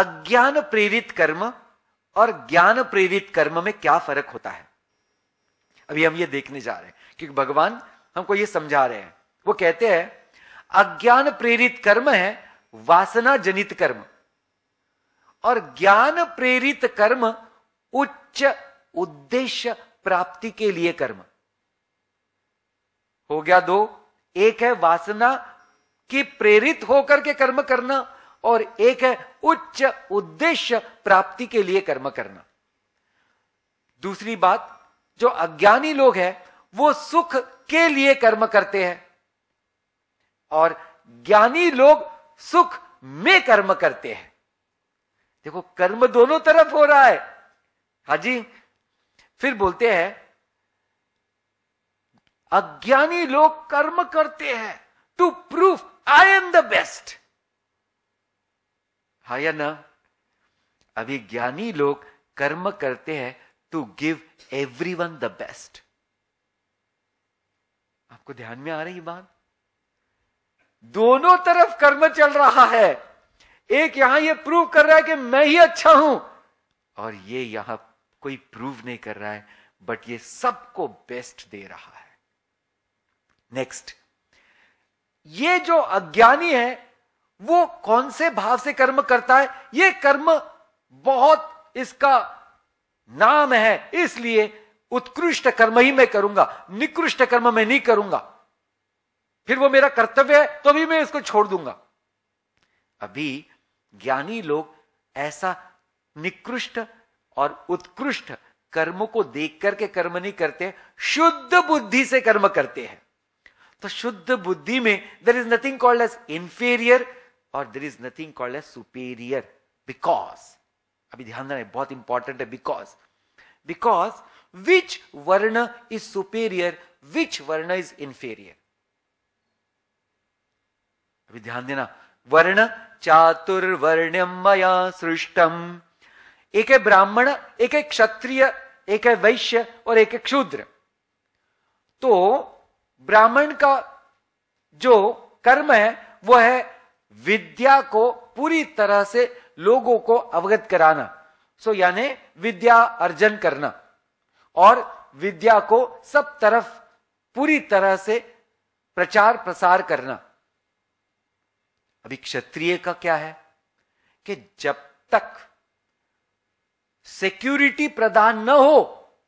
अज्ञान प्रेरित कर्म और ज्ञान प्रेरित कर्म में क्या फर्क होता है अभी हम ये देखने जा रहे हैं क्योंकि भगवान हमको ये समझा रहे हैं वो कहते हैं अज्ञान प्रेरित कर्म है वासना जनित कर्म और ज्ञान प्रेरित कर्म उच्च उद्देश्य प्राप्ति के लिए कर्म हो गया दो एक है वासना की प्रेरित होकर के कर्म करना और एक है उच्च उद्देश्य प्राप्ति के लिए कर्म करना दूसरी बात जो अज्ञानी लोग हैं वो सुख के लिए कर्म करते हैं और ज्ञानी लोग सुख में कर्म करते हैं देखो कर्म दोनों तरफ हो रहा है हा जी फिर बोलते हैं अज्ञानी लोग कर्म करते हैं to proof I am the best हा या ना अभी ज्ञानी लोग कर्म करते हैं to give everyone the best आपको ध्यान में आ रही बात दोनों तरफ कर्म चल रहा है एक यहां ये प्रूव कर रहा है कि मैं ही अच्छा हूं और ये यहां कोई प्रूव नहीं कर रहा है बट ये सबको बेस्ट दे रहा है नेक्स्ट ये जो अज्ञानी है वो कौन से भाव से कर्म करता है ये कर्म बहुत इसका नाम है इसलिए उत्कृष्ट कर्म ही मैं करूंगा निकृष्ट कर्म मैं नहीं करूंगा फिर वो मेरा कर्तव्य है तो भी मैं इसको छोड़ दूंगा अभी ज्ञानी लोग ऐसा निकृष्ट और उत्कृष्ट कर्म को देख करके कर्म नहीं करते शुद्ध बुद्धि से कर्म करते हैं तो शुद्ध बुद्धि में there is nothing called as inferior और there is nothing called as superior because अभी ध्यान देना बहुत इंपॉर्टेंट है बिकॉज बिकॉज विच वर्ण इज सुपीरियर विच वर्ण इज इंफीरियर अभी ध्यान देना वर्ण चातुर्वर्ण्यम मया सृष्टम एक है ब्राह्मण एक है क्षत्रिय एक है वैश्य और एक है क्षूद्र तो ब्राह्मण का जो कर्म है वो है विद्या को पूरी तरह से लोगों को अवगत कराना सो यानी विद्या अर्जन करना और विद्या को सब तरफ पूरी तरह से प्रचार प्रसार करना अभी क्षत्रिय का क्या है कि जब तक सिक्योरिटी प्रदान न हो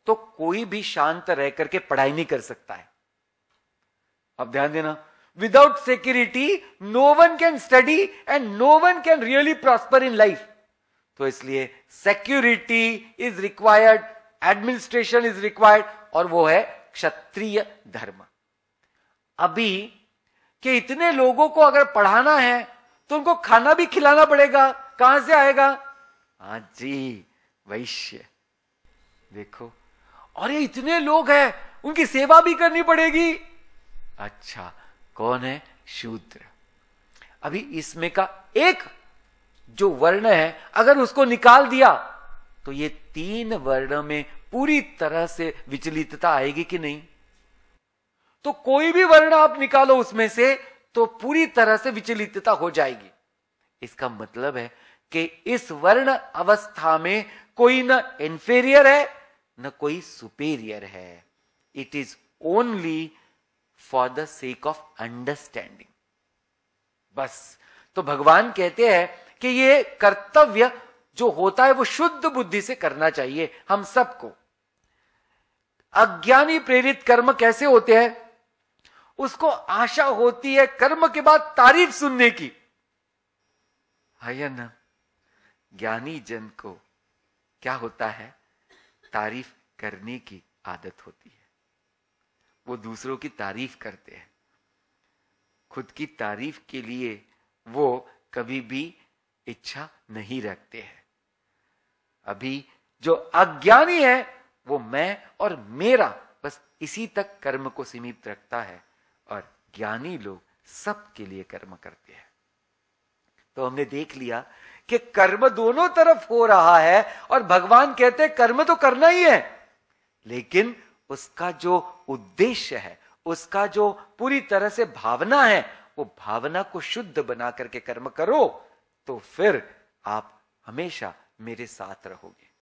तो कोई भी शांत रह करके पढ़ाई नहीं कर सकता है अब ध्यान देना without security no one can study and no one can really prosper in life तो इसलिए security is required administration is required और वो है क्षत्रिय धर्म अभी कि इतने लोगों को अगर पढ़ाना है तो उनको खाना भी खिलाना पड़ेगा कहां से आएगा हाँ जी वैश्य देखो और ये इतने लोग हैं उनकी सेवा भी करनी पड़ेगी अच्छा कौन है शूद्र अभी इसमें का एक जो वर्ण है अगर उसको निकाल दिया तो ये तीन वर्ण में पूरी तरह से विचलितता आएगी कि नहीं तो कोई भी वर्ण आप निकालो उसमें से तो पूरी तरह से विचलितता हो जाएगी इसका मतलब है कि इस वर्ण अवस्था में कोई ना इन्फेरियर है न कोई सुपेरियर है it is only for the sake of understanding बस तो भगवान कहते हैं कि ये कर्तव्य जो होता है वो शुद्ध बुद्धि से करना चाहिए हम सबको अज्ञानी प्रेरित कर्म कैसे होते हैं उसको आशा होती है कर्म के बाद तारीफ सुनने की है ना ज्ञानी जन को क्या होता है तारीफ करने की आदत होती है वो दूसरों की तारीफ करते हैं खुद की तारीफ के लिए वो कभी भी इच्छा नहीं रखते हैं अभी जो अज्ञानी है वो मैं और मेरा बस इसी तक कर्म को सीमित रखता है और ज्ञानी लोग सबके लिए कर्म करते हैं तो हमने देख लिया कि कर्म दोनों तरफ हो रहा है और भगवान कहते हैं कर्म तो करना ही है लेकिन उसका जो उद्देश्य है उसका जो पूरी तरह से भावना है वो भावना को शुद्ध बना करके कर्म करो तो फिर आप हमेशा मेरे साथ रहोगे